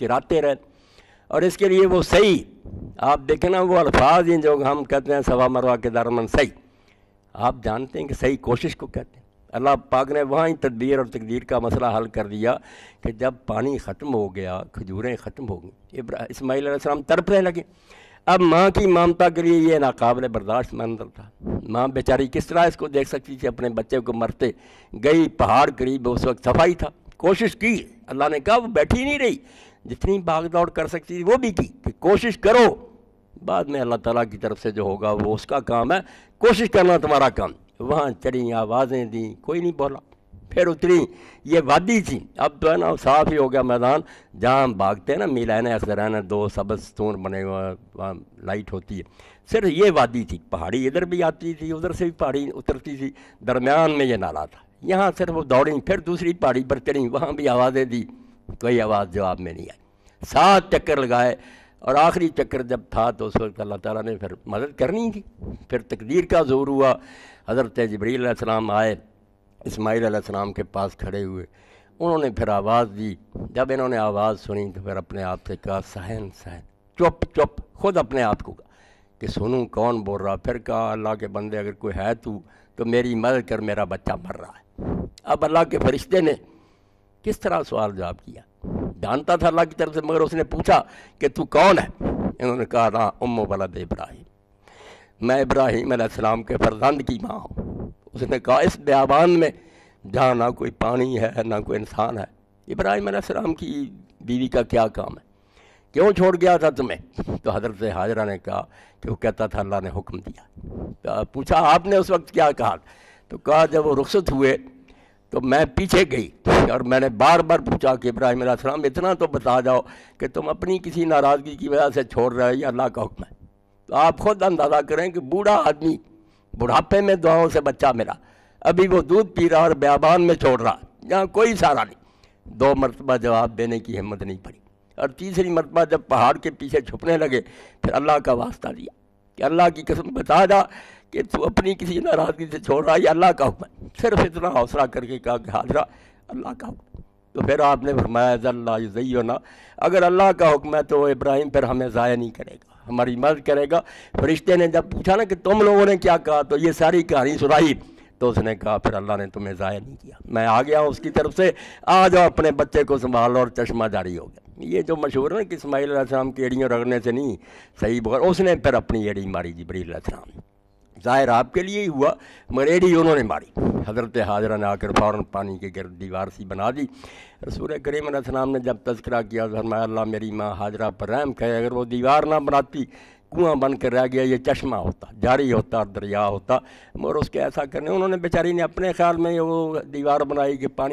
मुस्कराते रहें और इसके लिए वो सही आप देखें ना वो अल्फाज हैं जो हम कहते हैं सवा मरवा के दारमन सही आप जानते हैं कि सही कोशिश को कहते हैं अल्लाह पाक ने वहाँ ही तदबीर और तकदीर का मसला हल कर दिया कि जब पानी ख़त्म हो गया खजूरें ख़त्म हो गई इसमाईल आसमाम तड़पने लगे अब माँ की ममता के लिए यह नाकबले बर्दाश्त मंजर था माँ बेचारी किस तरह इसको देख सकती थी अपने बच्चे को मरते गई पहाड़ करीब उस वक्त सफाई था कोशिश की अल्लाह ने कहा वो बैठी नहीं रही जितनी भाग दौड़ कर सकती थी वो भी की कि कोशिश करो बाद में अल्लाह ताला की तरफ से जो होगा वो उसका काम है कोशिश करना तुम्हारा काम वहाँ चढ़ी आवाज़ें दी कोई नहीं बोला फिर उतरी ये वादी थी अब तो है ना साफ ही हो गया मैदान जहाँ भागते हैं ना है ना दो सबस्तून बने हुए वहाँ लाइट होती है सिर्फ ये वादी थी पहाड़ी इधर भी आती थी उधर से भी पहाड़ी उतरती थी दरमियान में ये नाला था यहाँ सिर्फ वो दौड़ी फिर दूसरी पहाड़ी पर चढ़ी वहाँ भी आवाज़ें दी कोई आवाज़ जवाब में नहीं आई सात चक्कर लगाए और आखिरी चक्कर जब था तो उस वक्त अल्लाह ताला ने फिर मदद करनी थी फिर तकदीर का जोर हुआ हज़रत जबरीसम आए इस्माईल सलाम के पास खड़े हुए उन्होंने फिर आवाज़ दी जब इन्होंने आवाज़ सुनी तो फिर अपने आप से कहा सहन सहन चुप चुप खुद अपने आप को कहा कि सुनूँ कौन बोल रहा फिर कहा अल्लाह के बंदे अगर कोई है तू तो मेरी मदद कर मेरा बच्चा मर रहा है अब अल्लाह के फरिश्ते ने किस तरह सवाल जवाब किया जानता था अल्लाह की तरफ से मगर उसने पूछा कि तू कौन है इन्होंने कहा ना हाँ, उम वलद इब्राहिम मैं इब्राहिम अलैहिस्सलाम के फरजंद की माँ हूँ उसने कहा इस बयाबान में जहाँ ना कोई पानी है ना कोई इंसान है इब्राहिम अलैहिस्सलाम की बीवी का क्या काम है क्यों छोड़ गया था तुम्हें तो हजरत हाजरा ने कहा कि वो कहता था अल्लाह ने हुक्म दिया तो पूछा आपने उस वक्त क्या कहा तो कहा जब वो रुखसत हुए तो मैं पीछे गई और मैंने बार बार पूछा कि इब्राहिम सलाम इतना तो बता जाओ कि तुम अपनी किसी नाराज़गी की वजह से छोड़ रहे हो या अल्लाह का हुक्म है तो आप खुद अंदाज़ा करें कि बूढ़ा आदमी बुढ़ापे में दुआओं से बच्चा मेरा अभी वो दूध पी रहा और ब्याबान में छोड़ रहा यहाँ कोई सहारा नहीं दो मरतबा जवाब देने की हिम्मत नहीं पड़ी और तीसरी मरतबा जब पहाड़ के पीछे छुपने लगे फिर अल्लाह का वास्ता लिया कि अल्लाह की कसम बता जा कि तू अपनी किसी नाराज़गी से छोड़ रहा है या अल्लाह का हुक्म सिर्फ इतना हौसला करके कहा कि हाजरा अल्लाह का हुक्म तो फिर आपने फरमाया ना अगर अल्लाह का हुक्म है तो इब्राहिम फिर हमें ज़ाया नहीं करेगा हमारी मदद करेगा फरिश्ते ने जब पूछा ना कि तुम लोगों ने क्या कहा तो ये सारी कहानी सुनाई तो उसने कहा फिर अल्लाह ने तुम्हें ज़ाया नहीं किया मैं आ गया उसकी तरफ से आ जाओ अपने बच्चे को संभालो और चश्मा जारी हो गया ये जो मशहूर है ना कि इसमाईल की एड़ियों रगड़ने से नहीं सही बोल उसने फिर अपनी एड़ी मारी जबरील ज़ाहिर आपके लिए ही हुआ मलेरी उन्होंने मारी हज़रत हाजरा ने आकर फ़ौर पानी के गर्द दीवार सी बना दी रसूल करीम सलाम ने जब तस्करा किया तो फरमाया अल्लाह मेरी माँ हाजरा पर रहम कहे अगर वो दीवार ना बनाती कुआं बन कर रह गया ये चश्मा होता जारी होता दरिया होता मगर उसके ऐसा करने उन्होंने बेचारी ने अपने ख्याल में वो दीवार बनाई कि पानी